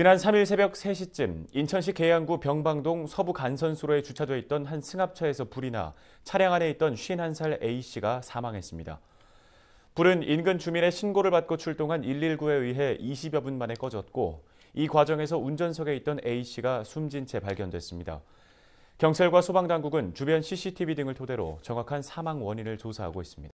지난 3일 새벽 3시쯤 인천시 계양구 병방동 서부 간선수로에 주차돼 있던 한 승합차에서 불이 나 차량 안에 있던 51살 A씨가 사망했습니다. 불은 인근 주민의 신고를 받고 출동한 119에 의해 20여 분 만에 꺼졌고 이 과정에서 운전석에 있던 A씨가 숨진 채 발견됐습니다. 경찰과 소방당국은 주변 CCTV 등을 토대로 정확한 사망 원인을 조사하고 있습니다.